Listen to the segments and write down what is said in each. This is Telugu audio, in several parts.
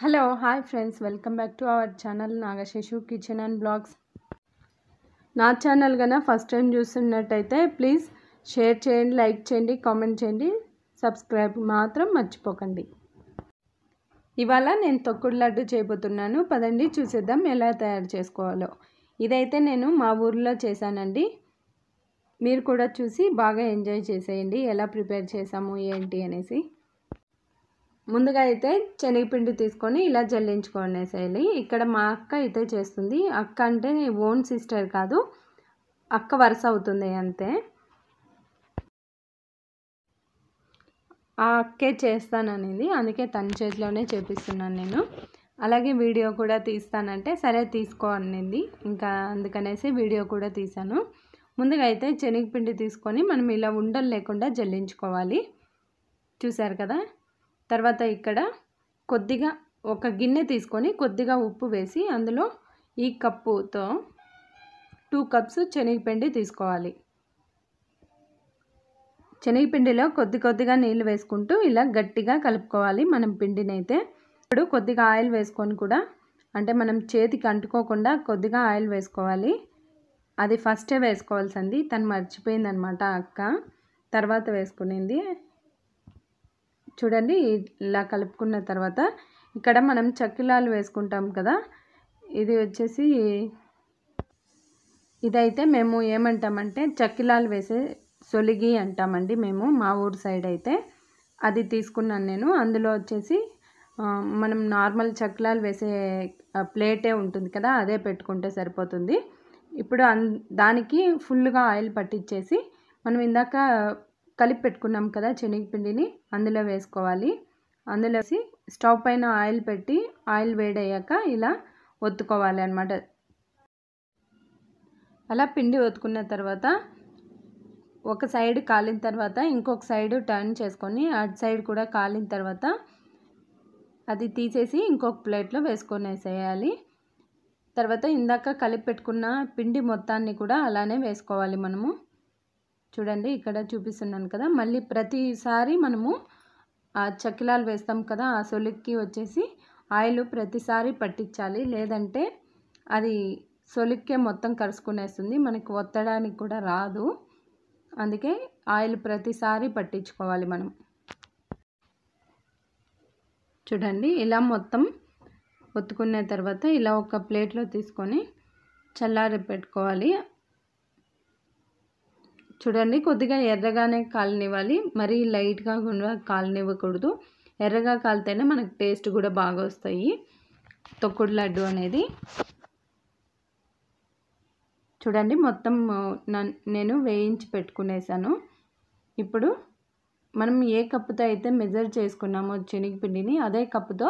hello hi friends welcome back to our channel Nagaseshu kitchen and blogs నా ఛానల్ కన్నా ఫస్ట్ టైం చూస్తున్నట్టయితే ప్లీజ్ షేర్ చేయండి లైక్ చేయండి కామెంట్ చేయండి సబ్స్క్రైబ్ మాత్రం మర్చిపోకండి ఇవాళ నేను తొక్కుడు లడ్డు చేయబోతున్నాను పదండి చూసేద్దాం ఎలా తయారు చేసుకోవాలో ఇదైతే నేను మా ఊర్లో చేశానండి మీరు కూడా చూసి బాగా ఎంజాయ్ చేసేయండి ఎలా ప్రిపేర్ చేసాము ఏంటి అనేసి ముందుగా అయితే శనగపిండి తీసుకొని ఇలా శైలి ఇక్కడ మా అక్క అయితే చేస్తుంది అక్క అంటే ఓన్ సిస్టర్ కాదు అక్క వరుస అవుతుంది అంతే ఆ అక్కే చేస్తాననేది అందుకే తన చేతిలోనే చేపిస్తున్నాను నేను అలాగే వీడియో కూడా తీస్తానంటే సరే తీసుకో అనేది ఇంకా అందుకనేసి వీడియో కూడా తీశాను ముందుగా అయితే శనగపిండి తీసుకొని మనం ఇలా ఉండలు లేకుండా జల్లించుకోవాలి చూసారు కదా తర్వాత ఇక్కడ కొద్దిగా ఒక గిన్నె తీసుకొని కొద్దిగా ఉప్పు వేసి అందులో ఈ కప్పుతో టూ కప్స్ శనగపిండి తీసుకోవాలి శనగపిండిలో కొద్ది కొద్దిగా నీళ్ళు వేసుకుంటూ ఇలా గట్టిగా కలుపుకోవాలి మనం పిండిని అయితే ఇప్పుడు కొద్దిగా ఆయిల్ వేసుకొని కూడా అంటే మనం చేతికి అంటుకోకుండా కొద్దిగా ఆయిల్ వేసుకోవాలి అది ఫస్టే వేసుకోవాల్సింది తను మర్చిపోయిందనమాట అక్క తర్వాత వేసుకునింది చూడండి ఇలా కలుపుకున్న తర్వాత ఇక్కడ మనం చక్కిలాలు వేసుకుంటాం కదా ఇది వచ్చేసి ఇదైతే మేము ఏమంటామంటే చక్కిలాలు వేసే సొలిగి అంటామండి మేము మా ఊరు సైడ్ అయితే అది తీసుకున్నాను నేను అందులో వచ్చేసి మనం నార్మల్ చక్కిలాలు వేసే ప్లేటే ఉంటుంది కదా అదే పెట్టుకుంటే సరిపోతుంది ఇప్పుడు దానికి ఫుల్గా ఆయిల్ పట్టించేసి మనం ఇందాక కలిపి పెట్టుకున్నాం కదా శనగపిండిని అందులో వేసుకోవాలి అందులో వేసి స్టవ్ పైన ఆయిల్ పెట్టి ఆయిల్ వేడయ్యాక ఇలా ఒత్తుకోవాలి అనమాట అలా పిండి ఒత్తుకున్న తర్వాత ఒక సైడ్ కాలిన తర్వాత ఇంకొక సైడ్ టర్న్ చేసుకొని అటు సైడ్ కూడా కాలిన తర్వాత అది తీసేసి ఇంకొక ప్లేట్లో వేసుకొనేసేయాలి తర్వాత ఇందాక కలిపి పెట్టుకున్న పిండి మొత్తాన్ని కూడా అలానే వేసుకోవాలి మనము చూడండి ఇక్కడ చూపిస్తున్నాను కదా మళ్ళీ ప్రతిసారి మనము ఆ చకిలాలు వేస్తాం కదా ఆ సొలిక్కి వచ్చేసి ఆయిల్ ప్రతిసారి పట్టించాలి లేదంటే అది సొలిక్కే మొత్తం కరుసుకునేస్తుంది మనకి ఒత్తడానికి కూడా రాదు అందుకే ఆయిల్ ప్రతిసారి పట్టించుకోవాలి మనం చూడండి ఇలా మొత్తం ఒత్తుకునే తర్వాత ఇలా ఒక ప్లేట్లో తీసుకొని చల్లారి పెట్టుకోవాలి చూడండి కొద్దిగా ఎర్రగానే కాలనివ్వాలి మరీ లైట్గా కూడా కాలనివ్వకూడదు ఎర్రగా కాలితేనే మనకు టేస్ట్ కూడా బాగా వస్తాయి తొక్కుడు లడ్డు అనేది చూడండి మొత్తం నేను వేయించి పెట్టుకునేసాను ఇప్పుడు మనం ఏ కప్పుతో అయితే మెజర్ చేసుకున్నామో చెనిగిపిండిని అదే కప్పుతో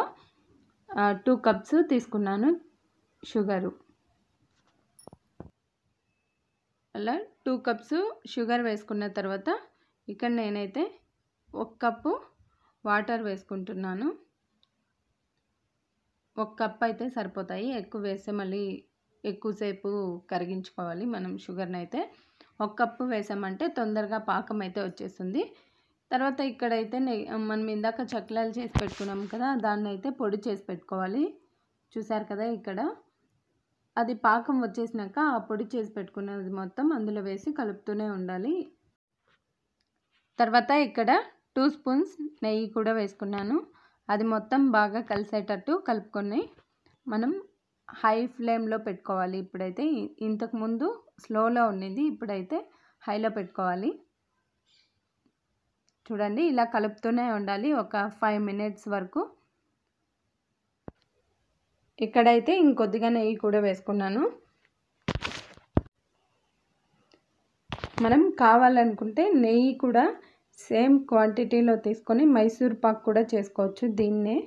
టూ కప్స్ తీసుకున్నాను షుగరు అలా టూ కప్స్ షుగర్ వేసుకున్న తర్వాత ఇక్కడ నేనైతే ఒక కప్పు వాటర్ వేసుకుంటున్నాను ఒక కప్ అయితే సరిపోతాయి ఎక్కువ వేస్తే మళ్ళీ ఎక్కువసేపు కరిగించుకోవాలి మనం షుగర్ని అయితే ఒక కప్పు వేసామంటే తొందరగా పాకం అయితే వచ్చేస్తుంది తర్వాత ఇక్కడైతే మనం ఇందాక చక్లాలు చేసి పెట్టుకున్నాం కదా దాన్ని అయితే పొడి చేసి పెట్టుకోవాలి చూసారు కదా ఇక్కడ అది పాకం వచ్చేసినాక ఆ పొడి చేసి పెట్టుకున్నది మొత్తం అందులో వేసి కలుపుతూనే ఉండాలి తర్వాత ఇక్కడ టూ స్పూన్స్ నెయ్యి కూడా వేసుకున్నాను అది మొత్తం బాగా కలిసేటట్టు కలుపుకొని మనం హై ఫ్లేమ్లో పెట్టుకోవాలి ఇప్పుడైతే ఇంతకుముందు స్లోలో ఉండింది ఇప్పుడైతే హైలో పెట్టుకోవాలి చూడండి ఇలా కలుపుతూనే ఉండాలి ఒక ఫైవ్ మినిట్స్ వరకు ఇక్కడైతే ఇంకొద్దిగా నెయ్యి కూడా వేసుకున్నాను మనం కావాలనుకుంటే నెయ్యి కూడా సేమ్ క్వాంటిటీలో తీసుకొని మైసూర్ పాక్ కూడా చేసుకోవచ్చు దీన్నే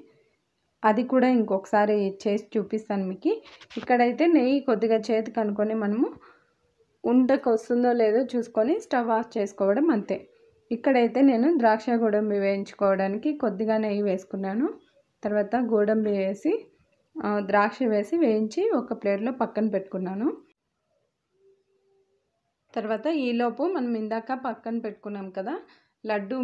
అది కూడా ఇంకొకసారి చేసి చూపిస్తాను మీకు ఇక్కడైతే నెయ్యి కొద్దిగా చేతి కనుక్కొని మనము ఉండకు వస్తుందో లేదో చూసుకొని స్టవ్ ఆఫ్ చేసుకోవడం అంతే ఇక్కడైతే నేను ద్రాక్ష గోడంబి వేయించుకోవడానికి కొద్దిగా నెయ్యి వేసుకున్నాను తర్వాత గోడంబి వేసి ద్రాక్ష వేసి వేయించి ఒక ప్లేట్లో పక్కన పెట్టుకున్నాను తర్వాత ఈలోపు మనం ఇందాక పక్కన పెట్టుకున్నాం కదా లడ్డు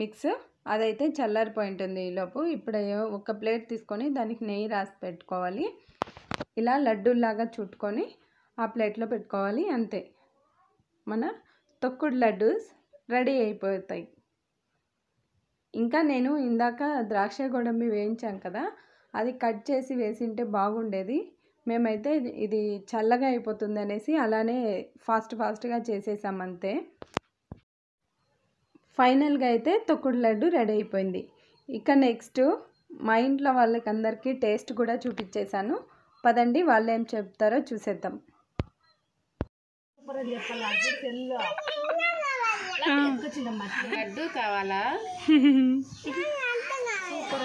మిక్స్ అదైతే చల్లారిపోయింటుంది ఈలోపు ఇప్పుడు ఒక ప్లేట్ తీసుకొని దానికి నెయ్యి రాసి పెట్టుకోవాలి ఇలా లడ్డూలాగా చుట్టుకొని ఆ ప్లేట్లో పెట్టుకోవాలి అంతే మన తొక్కుడు లడ్డూస్ రెడీ అయిపోతాయి ఇంకా నేను ఇందాక ద్రాక్ష గోడంబి వేయించాను కదా అది కట్ చేసి వేసింటే బాగుండేది మేమైతే ఇది చల్లగా అయిపోతుంది అనేసి అలానే ఫాస్ట్ ఫాస్ట్గా చేసేసాం అంతే ఫైనల్గా అయితే తొక్కుడు లడ్డు రెడీ అయిపోయింది ఇక నెక్స్ట్ మా ఇంట్లో వాళ్ళకందరికీ టేస్ట్ కూడా చూపించేశాను పదండి వాళ్ళు ఏం చెప్తారో చూసేద్దాం లడ్డు కావాలా సూపర్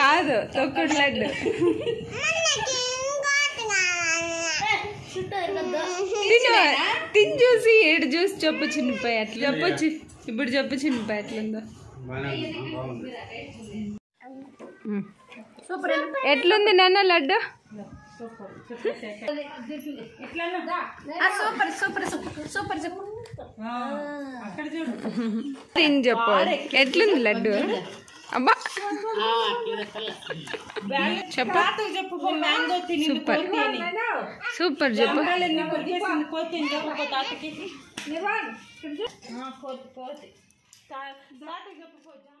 కాదు తొక్కుడు లడ్డు తిని చూసి ఏడు చూసి చెప్పు చిన్నపాయ అట్లా చెప్పొచ్చు ఇప్పుడు చెప్పు చిన్నపాయ ఎట్లుందో ఎట్లుంది నాన్న laddu super super super super చెప్పు ఏం చెప్పు ఎట్లుంది లడ్డు అబ్బా చెప్పు చెప్పు సూపర్ సూపర్ చెప్పు చెప్పు